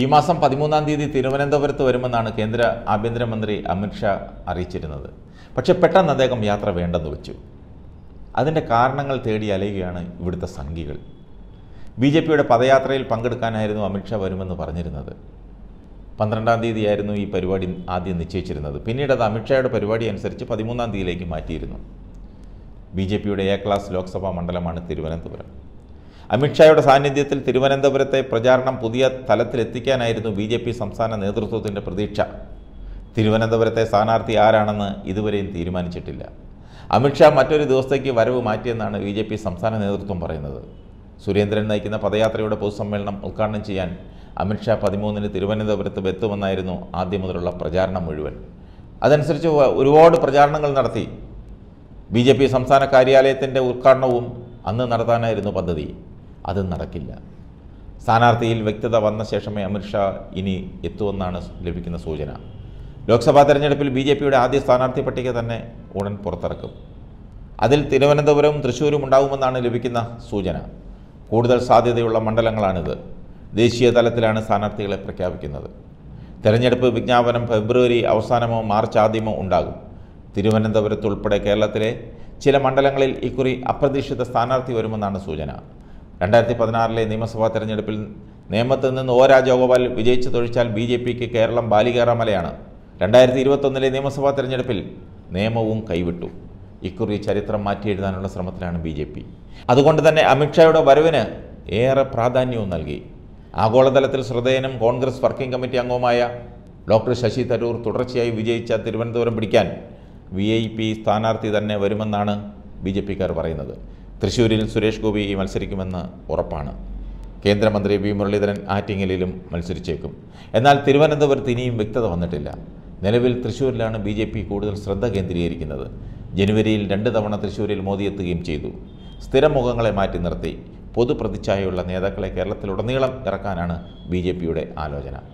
ഈ മാസം പതിമൂന്നാം തീയതി തിരുവനന്തപുരത്ത് വരുമെന്നാണ് കേന്ദ്ര ആഭ്യന്തരമന്ത്രി അമിത്ഷാ അറിയിച്ചിരുന്നത് പക്ഷേ പെട്ടെന്ന് അദ്ദേഹം യാത്ര വേണ്ടെന്ന് വെച്ചു അതിൻ്റെ കാരണങ്ങൾ തേടി അലയുകയാണ് ഇവിടുത്തെ സംഘികൾ ബി ജെ പിയുടെ പദയാത്രയിൽ പങ്കെടുക്കാനായിരുന്നു അമിത്ഷാ വരുമെന്ന് പറഞ്ഞിരുന്നത് പന്ത്രണ്ടാം തീയതിയായിരുന്നു ഈ പരിപാടി ആദ്യം നിശ്ചയിച്ചിരുന്നത് പിന്നീട് അത് അമിത്ഷായുടെ പരിപാടി അനുസരിച്ച് പതിമൂന്നാം തീയതിയിലേക്ക് മാറ്റിയിരുന്നു ബി ജെ പിയുടെ എ ക്ലാസ് ലോക്സഭാ മണ്ഡലമാണ് തിരുവനന്തപുരം അമിത്ഷായുടെ സാന്നിധ്യത്തിൽ തിരുവനന്തപുരത്തെ പ്രചാരണം പുതിയ തലത്തിലെത്തിക്കാനായിരുന്നു ബി ജെ പി സംസ്ഥാന നേതൃത്വത്തിൻ്റെ പ്രതീക്ഷ തിരുവനന്തപുരത്തെ സ്ഥാനാർത്ഥി ആരാണെന്ന് ഇതുവരെയും തീരുമാനിച്ചിട്ടില്ല അമിത്ഷാ മറ്റൊരു ദിവസത്തേക്ക് വരവ് മാറ്റിയെന്നാണ് ബി ജെ പി സംസ്ഥാന നേതൃത്വം പറയുന്നത് സുരേന്ദ്രൻ നയിക്കുന്ന പദയാത്രയുടെ പൊതുസമ്മേളനം ഉദ്ഘാടനം ചെയ്യാൻ അമിത്ഷാ പതിമൂന്നിന് തിരുവനന്തപുരത്ത് എത്തുമെന്നായിരുന്നു ആദ്യം മുതലുള്ള പ്രചാരണം മുഴുവൻ അതനുസരിച്ച് ഒരുപാട് പ്രചാരണങ്ങൾ നടത്തി ബി ജെ പി സംസ്ഥാന കാര്യാലയത്തിൻ്റെ ഉദ്ഘാടനവും അന്ന് നടത്താനായിരുന്നു പദ്ധതി അത് നടക്കില്ല സ്ഥാനാർത്ഥിയിൽ വ്യക്തത വന്ന ശേഷമേ അമിത്ഷാ ഇനി എത്തുമെന്നാണ് ലഭിക്കുന്ന സൂചന ലോക്സഭാ തെരഞ്ഞെടുപ്പിൽ ബി ജെ പിയുടെ ആദ്യ സ്ഥാനാർത്ഥി പട്ടിക തന്നെ ഉടൻ പുറത്തിറക്കും അതിൽ തിരുവനന്തപുരവും തൃശ്ശൂരും ഉണ്ടാകുമെന്നാണ് ലഭിക്കുന്ന സൂചന കൂടുതൽ സാധ്യതയുള്ള മണ്ഡലങ്ങളാണിത് ദേശീയ തലത്തിലാണ് സ്ഥാനാർത്ഥികളെ പ്രഖ്യാപിക്കുന്നത് തെരഞ്ഞെടുപ്പ് വിജ്ഞാപനം ഫെബ്രുവരി അവസാനമോ മാർച്ച് ആദ്യമോ ഉണ്ടാകും തിരുവനന്തപുരത്തുൾപ്പെടെ കേരളത്തിലെ ചില മണ്ഡലങ്ങളിൽ ഇക്കുറി അപ്രതീക്ഷിത സ്ഥാനാർത്ഥി വരുമെന്നാണ് സൂചന രണ്ടായിരത്തി പതിനാറിലെ നിയമസഭാ തെരഞ്ഞെടുപ്പിൽ നേമത്ത് നിന്ന് ഒ രാജഗോപാൽ വിജയിച്ചു തൊഴിച്ചാൽ ബി ജെ പിക്ക് കേരളം ബാലികേറാമലയാണ് രണ്ടായിരത്തി ഇരുപത്തൊന്നിലെ നിയമസഭാ തെരഞ്ഞെടുപ്പിൽ നിയമവും കൈവിട്ടു ഇക്കുറി ചരിത്രം മാറ്റി എഴുതാനുള്ള ശ്രമത്തിലാണ് ബി ജെ പി അതുകൊണ്ട് തന്നെ അമിത്ഷായുടെ വരവിന് ഏറെ പ്രാധാന്യവും നൽകി ആഗോളതലത്തിൽ ശ്രദ്ധേയനും കോൺഗ്രസ് വർക്കിംഗ് കമ്മിറ്റി അംഗവുമായ ഡോക്ടർ ശശി തരൂർ തുടർച്ചയായി വിജയിച്ച തിരുവനന്തപുരം പിടിക്കാൻ വി ഐ പി സ്ഥാനാർത്ഥി തന്നെ വരുമെന്നാണ് ബി ജെ പിക്കാർ പറയുന്നത് തൃശ്ശൂരിൽ സുരേഷ് ഗോപി മത്സരിക്കുമെന്ന് ഉറപ്പാണ് കേന്ദ്രമന്ത്രി വി മുരളീധരൻ ആറ്റിങ്ങലിലും മത്സരിച്ചേക്കും എന്നാൽ തിരുവനന്തപുരത്ത് ഇനിയും വ്യക്തത വന്നിട്ടില്ല നിലവിൽ തൃശ്ശൂരിലാണ് ബി ജെ പി കൂടുതൽ ശ്രദ്ധ കേന്ദ്രീകരിക്കുന്നത് ജനുവരിയിൽ രണ്ട് തവണ തൃശ്ശൂരിൽ മോദി എത്തുകയും ചെയ്തു സ്ഥിരം മുഖങ്ങളെ മാറ്റി നിർത്തി പൊതുപ്രതിച്ഛായുള്ള നേതാക്കളെ കേരളത്തിലുടനീളം ഇറക്കാനാണ് ബി ജെ പിയുടെ ആലോചന